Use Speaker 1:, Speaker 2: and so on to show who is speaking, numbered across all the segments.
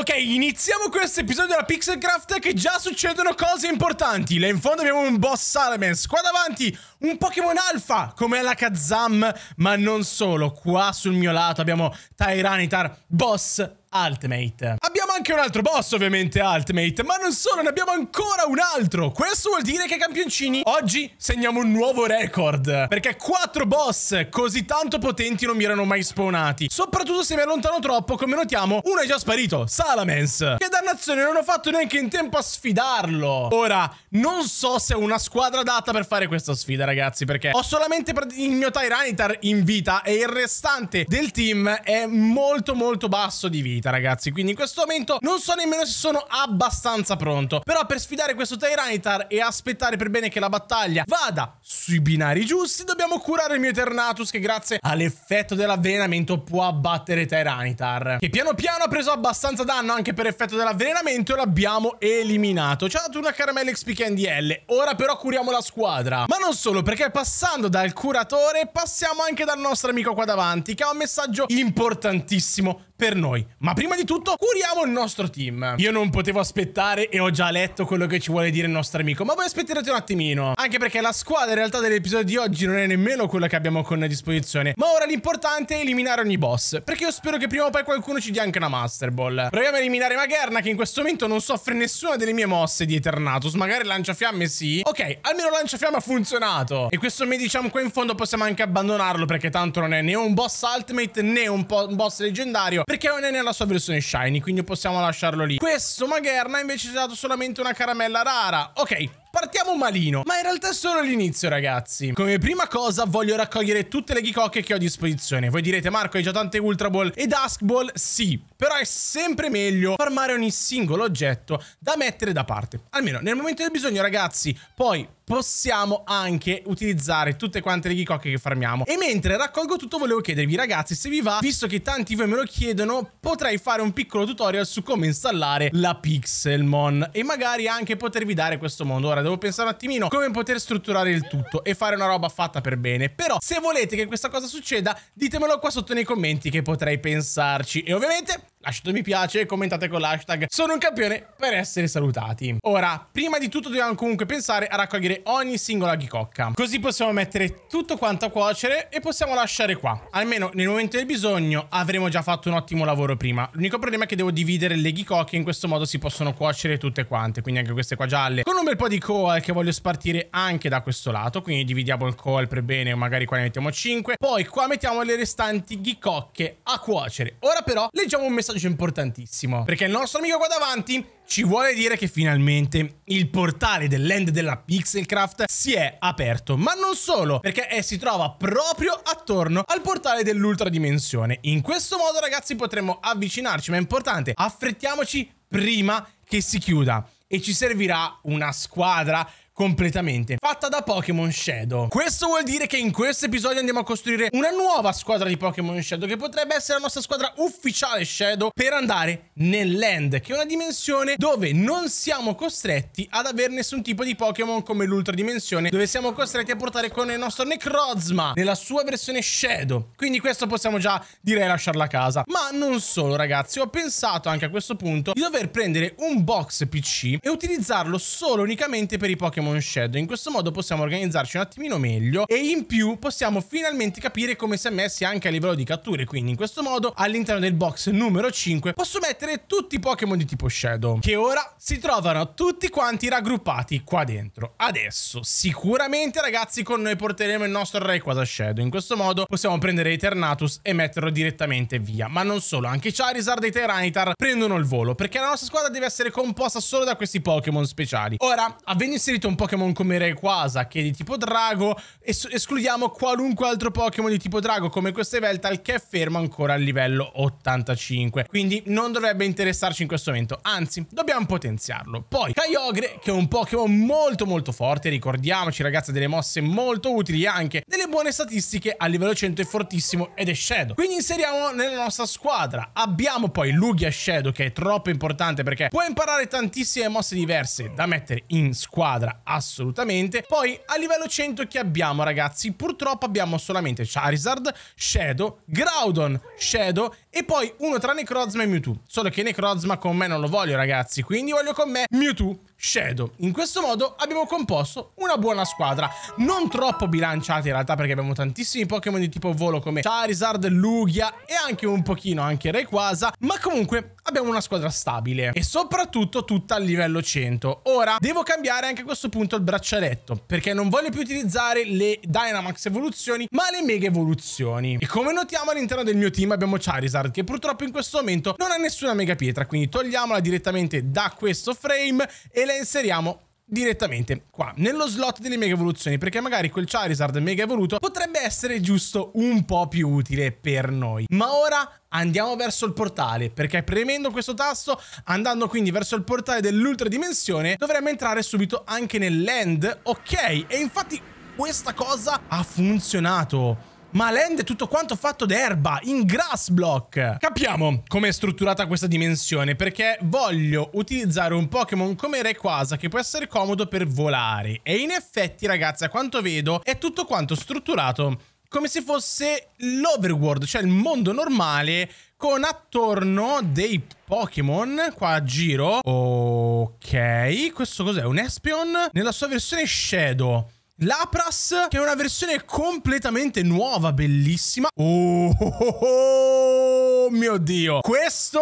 Speaker 1: Ok, iniziamo questo episodio della Pixelcraft che già succedono cose importanti. Là in fondo abbiamo un boss Salamence, qua davanti un Pokémon Alpha come la Kazam, ma non solo. Qua sul mio lato abbiamo Tyranitar, boss Ultimate. Abbiamo anche un altro boss ovviamente Ultimate, ma non solo, ne abbiamo ancora un altro. Questo vuol dire che campioncini, oggi segniamo un nuovo record, perché quattro boss così tanto potenti non mi erano mai spawnati. Soprattutto se mi allontano troppo, come notiamo, uno è già sparito, Salamence. Che dannazione, non ho fatto neanche in tempo a sfidarlo. Ora, non so se è una squadra adatta per fare questa sfida, ragazzi, perché ho solamente il mio Tyranitar in vita e il restante del team è molto molto basso di vita vita ragazzi Quindi in questo momento non so nemmeno se sono abbastanza pronto Però per sfidare questo Tyranitar e aspettare per bene che la battaglia vada sui binari giusti Dobbiamo curare il mio Eternatus che grazie all'effetto dell'avvelenamento può abbattere Tyranitar Che piano piano ha preso abbastanza danno anche per effetto dell'avvelenamento e l'abbiamo eliminato Ci ha dato una caramella XP NDL Ora però curiamo la squadra Ma non solo perché passando dal curatore passiamo anche dal nostro amico qua davanti Che ha un messaggio importantissimo per noi. Ma prima di tutto curiamo il nostro team. Io non potevo aspettare e ho già letto quello che ci vuole dire il nostro amico, ma voi aspetterete un attimino. Anche perché la squadra in realtà dell'episodio di oggi non è nemmeno quella che abbiamo con a disposizione. Ma ora l'importante è eliminare ogni boss, perché io spero che prima o poi qualcuno ci dia anche una Master Ball. Proviamo a eliminare Magerna che in questo momento non soffre nessuna delle mie mosse di Eternatus, magari lanciafiamme sì. Ok, almeno lanciafiamme ha funzionato. E questo mi diciamo qua in fondo possiamo anche abbandonarlo perché tanto non è né un boss ultimate né un, un boss leggendario perché non è nella sua versione shiny, quindi possiamo lasciarlo lì. Questo Magherna invece ci ha dato solamente una caramella rara. Ok, Partiamo malino, ma in realtà è solo l'inizio ragazzi. Come prima cosa voglio raccogliere tutte le ghicocche che ho a disposizione. Voi direte Marco hai già tante Ultra Ball e Dusk Ball? Sì, però è sempre meglio farmare ogni singolo oggetto da mettere da parte. Almeno nel momento del bisogno ragazzi, poi possiamo anche utilizzare tutte quante le ghicocche che farmiamo. E mentre raccolgo tutto volevo chiedervi ragazzi se vi va, visto che tanti voi me lo chiedono, potrei fare un piccolo tutorial su come installare la Pixelmon e magari anche potervi dare questo mondo. Ora fare, devo pensare un attimino come poter strutturare il tutto e fare una roba fatta per bene. Però se volete che questa cosa succeda, ditemelo qua sotto nei commenti che potrei pensarci. E ovviamente Lasciate un mi piace e commentate con l'hashtag Sono un campione per essere salutati. Ora, prima di tutto dobbiamo comunque pensare a raccogliere ogni singola ghicocca. Così possiamo mettere tutto quanto a cuocere e possiamo lasciare qua. Almeno nel momento del bisogno avremo già fatto un ottimo lavoro prima. L'unico problema è che devo dividere le ghicocche in questo modo si possono cuocere tutte quante. Quindi anche queste qua gialle. Con un bel po' di coal che voglio spartire anche da questo lato. Quindi dividiamo il coal per bene, magari qua ne mettiamo 5. Poi qua mettiamo le restanti ghicocche a cuocere. Ora però leggiamo un messaggio passaggio importantissimo, perché il nostro amico qua davanti ci vuole dire che finalmente il portale dell'end della Pixelcraft si è aperto. Ma non solo, perché eh, si trova proprio attorno al portale dell'ultra dimensione. In questo modo, ragazzi, potremo avvicinarci, ma è importante, affrettiamoci prima che si chiuda. E ci servirà una squadra completamente, fatta da Pokémon Shadow. Questo vuol dire che in questo episodio andiamo a costruire una nuova squadra di Pokémon Shadow, che potrebbe essere la nostra squadra ufficiale Shadow, per andare nell'End, che è una dimensione dove non siamo costretti ad avere nessun tipo di Pokémon come l'ultra dimensione, dove siamo costretti a portare con il nostro Necrozma nella sua versione Shadow. Quindi questo possiamo già direi lasciarla a casa. Ma non solo ragazzi, ho pensato anche a questo punto di dover prendere un box PC e utilizzarlo solo unicamente per i Pokémon abbiamo shadow. In questo modo possiamo organizzarci un attimino meglio e in più possiamo finalmente capire come si è messi anche a livello di catture. Quindi in questo modo all'interno del box numero 5 posso mettere tutti i Pokémon di tipo shadow che ora si trovano tutti quanti raggruppati qua dentro. Adesso sicuramente ragazzi con noi porteremo il nostro Rayquaza Shadow. In questo modo possiamo prendere Eternatus e metterlo direttamente via. Ma non solo, anche Charizard e Tyranitar prendono il volo perché la nostra squadra deve essere composta solo da questi Pokémon speciali. Ora, avendo inserito un Pokémon come Rayquaza che è di tipo drago, es escludiamo qualunque altro Pokémon di tipo drago come questo Eveltal che è fermo ancora al livello 85. Quindi non dovrebbe interessarci in questo momento, anzi dobbiamo potenziarlo. Poi Kyogre che è un Pokémon molto molto forte, ricordiamoci ragazzi delle mosse molto utili anche, delle buone statistiche a livello 100 è fortissimo ed è Shadow. Quindi inseriamo nella nostra squadra. Abbiamo poi Lugia Shadow che è troppo importante perché può imparare tantissime mosse diverse da mettere in squadra assolutamente. Poi a livello 100 che abbiamo ragazzi? Purtroppo abbiamo solamente Charizard, Shadow, Groudon, Shadow e poi uno tra Necrozma e Mewtwo. Solo che Necrozma con me non lo voglio ragazzi, quindi voglio con me Mewtwo, Shadow. In questo modo abbiamo composto una buona squadra, non troppo bilanciata in realtà perché abbiamo tantissimi Pokémon di tipo volo come Charizard, Lugia e anche un pochino anche Rayquaza, ma comunque abbiamo una squadra stabile e soprattutto tutta a livello 100. Ora devo cambiare anche a questo punto il braccialetto perché non voglio più utilizzare le Dynamax evoluzioni ma le mega evoluzioni. E come notiamo all'interno del mio team abbiamo Charizard che purtroppo in questo momento non ha nessuna mega pietra quindi togliamola direttamente da questo frame e la inseriamo direttamente qua, nello slot delle mega evoluzioni, perché magari quel Charizard mega evoluto potrebbe essere giusto un po' più utile per noi. Ma ora andiamo verso il portale, perché premendo questo tasto, andando quindi verso il portale dell'ultra dimensione, dovremmo entrare subito anche nel land. ok? E infatti questa cosa ha funzionato ma l'end è tutto quanto fatto d'erba, in grass block. Capiamo come è strutturata questa dimensione, perché voglio utilizzare un Pokémon come Rayquaza che può essere comodo per volare. E in effetti, ragazzi, a quanto vedo, è tutto quanto strutturato come se fosse l'overworld, cioè il mondo normale con attorno dei Pokémon qua a giro. Ok, questo cos'è? Un Espion nella sua versione Shadow. Lapras, che è una versione completamente nuova, bellissima. Oh, oh, oh, oh mio Dio! Questo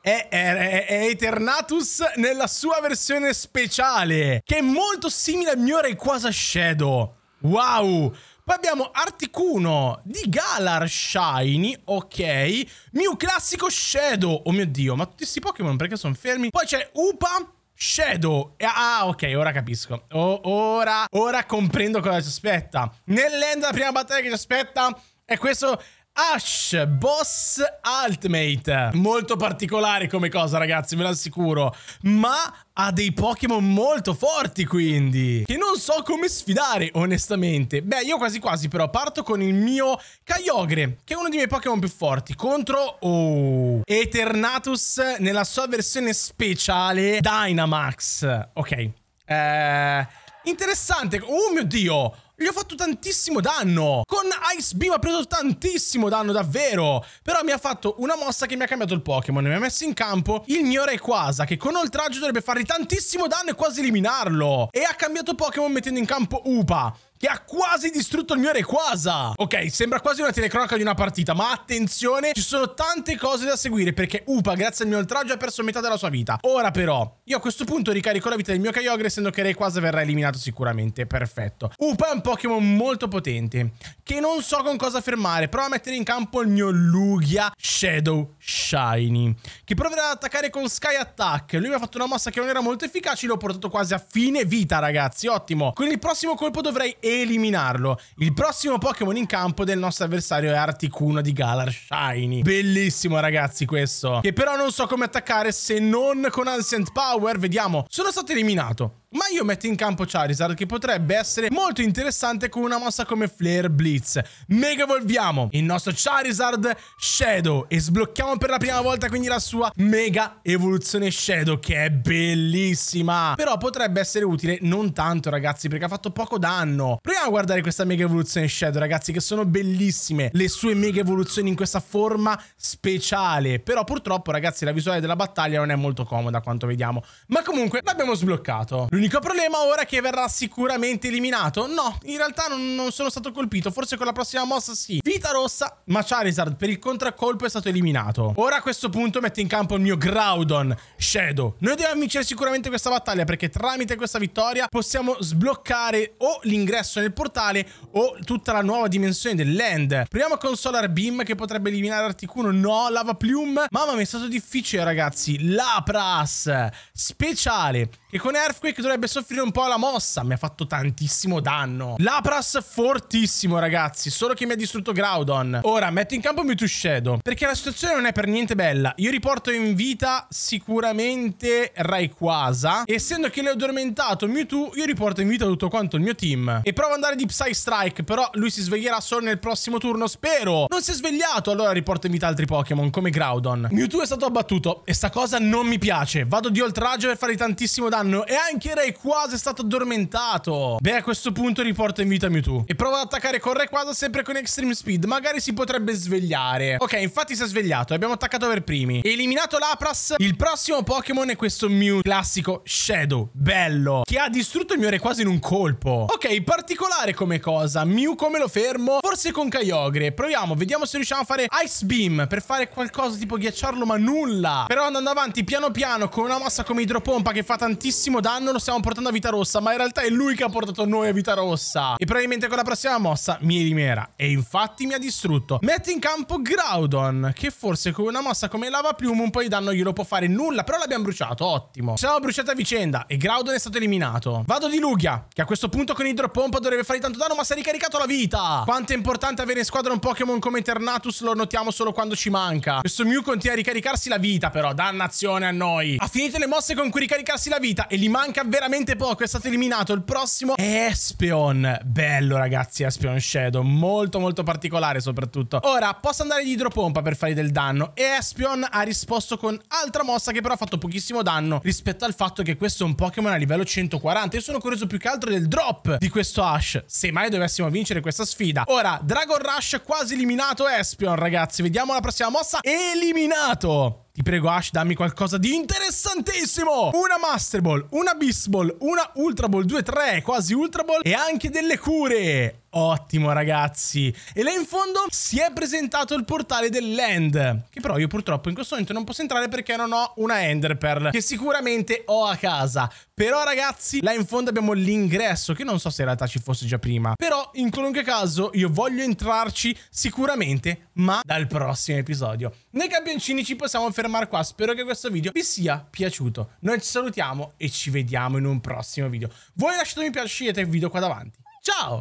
Speaker 1: è, è, è, Eternatus nella sua versione speciale, che è molto simile al mio Rayquaza Shadow. Wow! Poi abbiamo Articuno di Galar Shiny, ok. Mew Classico Shadow, oh mio Dio, ma tutti questi Pokémon perché sono fermi? Poi c'è Upa Shadow. Ah, ok, ora capisco. Oh, ora, ora comprendo cosa ci aspetta. Nell'end la prima battaglia che ci aspetta è questo Ash Boss Ultimate Molto particolare come cosa ragazzi ve lo assicuro Ma ha dei Pokémon molto forti quindi Che non so come sfidare onestamente Beh io quasi quasi però parto con il mio Kyogre Che è uno dei miei Pokémon più forti Contro oh, Eternatus nella sua versione speciale Dynamax Ok eh, Interessante Oh mio dio gli ho fatto tantissimo danno. Con Ice Beam ha preso tantissimo danno, davvero. Però mi ha fatto una mossa che mi ha cambiato il Pokémon. Mi ha messo in campo il mio Rayquaza, che con oltraggio dovrebbe fargli tantissimo danno e quasi eliminarlo. E ha cambiato Pokémon mettendo in campo Upa che ha quasi distrutto il mio Requasa. Ok, sembra quasi una telecronaca di una partita, ma attenzione, ci sono tante cose da seguire perché Upa, grazie al mio oltraggio, ha perso metà della sua vita. Ora però, io a questo punto ricarico la vita del mio Kyogre, essendo che Requasa verrà eliminato sicuramente. Perfetto. Upa è un Pokémon molto potente, che non so con cosa fermare. Prova a mettere in campo il mio Lugia Shadow Shiny, che proverà ad attaccare con Sky Attack. Lui mi ha fatto una mossa che non era molto efficace, l'ho portato quasi a fine vita, ragazzi. Ottimo. Con il prossimo colpo dovrei eliminare eliminarlo. Il prossimo Pokémon in campo del nostro avversario è Articuno di Galar Shiny. Bellissimo ragazzi questo. Che però non so come attaccare se non con Ancient Power. Vediamo. Sono stato eliminato ma io metto in campo Charizard che potrebbe essere molto interessante con una mossa come Flare Blitz. Mega evolviamo il nostro Charizard Shadow e sblocchiamo per la prima volta quindi la sua mega evoluzione Shadow che è bellissima. Però potrebbe essere utile non tanto ragazzi perché ha fatto poco danno. Proviamo a guardare questa mega evoluzione Shadow ragazzi che sono bellissime le sue mega evoluzioni in questa forma speciale. Però purtroppo ragazzi la visuale della battaglia non è molto comoda quanto vediamo. Ma comunque l'abbiamo sbloccato. L'unico L'unico problema ora è che verrà sicuramente eliminato. No, in realtà non, non, sono stato colpito. Forse con la prossima mossa sì. Vita rossa, ma Charizard per il contraccolpo è stato eliminato. Ora a questo punto metto in campo il mio Groudon Shadow. Noi dobbiamo vincere sicuramente questa battaglia perché tramite questa vittoria possiamo sbloccare o l'ingresso nel portale o tutta la nuova dimensione del land. Proviamo con Solar Beam che potrebbe eliminare Articuno. No, Lava Plume. Mamma mia, è stato difficile ragazzi. Lapras, speciale, che con Earthquake dovrebbe dovrebbe soffrire un po' la mossa. Mi ha fatto tantissimo danno. Lapras fortissimo, ragazzi. Solo che mi ha distrutto Groudon. Ora, metto in campo Mewtwo Shadow. Perché la situazione non è per niente bella. Io riporto in vita sicuramente Rayquaza. Essendo che l'ho addormentato Mewtwo, io riporto in vita tutto quanto il mio team. E provo ad andare di Psy Strike. Però lui si sveglierà solo nel prossimo turno, spero. Non si è svegliato. Allora riporto in vita altri Pokémon, come Groudon. Mewtwo è stato abbattuto. E sta cosa non mi piace. Vado di oltraggio per fare tantissimo danno. E anche Ray Re Quasi stato addormentato. Beh, a questo punto riporta in vita Mewtwo. E prova ad attaccare con Re Quasi sempre con Extreme Speed. Magari si potrebbe svegliare. Ok, infatti si è svegliato. Abbiamo attaccato per primi. Eliminato l'Apras. Il prossimo Pokémon è questo Mew classico Shadow. Bello. Che ha distrutto il mio Re Quasi in un colpo. Ok, particolare come cosa. Mew come lo fermo? Forse con Kyogre. Proviamo, vediamo se riusciamo a fare Ice Beam. Per fare qualcosa tipo ghiacciarlo ma nulla. Però andando avanti piano piano con una mossa come idropompa che fa tantissimo danno lo stiamo portando a vita rossa, ma in realtà è lui che ha portato noi a vita rossa. E probabilmente con la prossima mossa mi elimina. E infatti mi ha distrutto. Mette in campo Groudon, che forse con una mossa come Lava Plume un po' di danno glielo può fare nulla, però l'abbiamo bruciato, ottimo. Ci Siamo bruciati a vicenda e Groudon è stato eliminato. Vado di Lugia, che a questo punto con Idropompa dovrebbe fare tanto danno, ma si è ricaricato la vita. Quanto è importante avere in squadra un Pokémon come Eternatus, lo notiamo solo quando ci manca. Questo Mew continua a ricaricarsi la vita, però, dannazione a noi. Ha finito le mosse con cui ricaricarsi la vita e gli manca veramente poco, è stato eliminato. Il prossimo è Espeon. Bello ragazzi, Espeon Shadow, molto molto particolare soprattutto. Ora, posso andare di idropompa per fare del danno e Espeon ha risposto con altra mossa che però ha fatto pochissimo danno rispetto al fatto che questo è un Pokémon a livello 140. Io sono curioso più che altro del drop di questo Ash, se mai dovessimo vincere questa sfida. Ora, Dragon Rush quasi eliminato Espeon ragazzi, vediamo la prossima mossa. Eliminato! Ti prego Ash, dammi qualcosa di interessantissimo! Una Master Ball, una Beast Ball, una Ultra Ball, due, tre, quasi Ultra Ball e anche delle cure! Ottimo ragazzi E là in fondo si è presentato il portale dell'End Che però io purtroppo in questo momento non posso entrare perché non ho una Ender Pearl Che sicuramente ho a casa Però ragazzi là in fondo abbiamo l'ingresso Che non so se in realtà ci fosse già prima Però in qualunque caso io voglio entrarci sicuramente Ma dal prossimo episodio Nei campioncini ci possiamo fermare qua Spero che questo video vi sia piaciuto Noi ci salutiamo e ci vediamo in un prossimo video Voi lasciate un mi piace e il video qua davanti Ciao!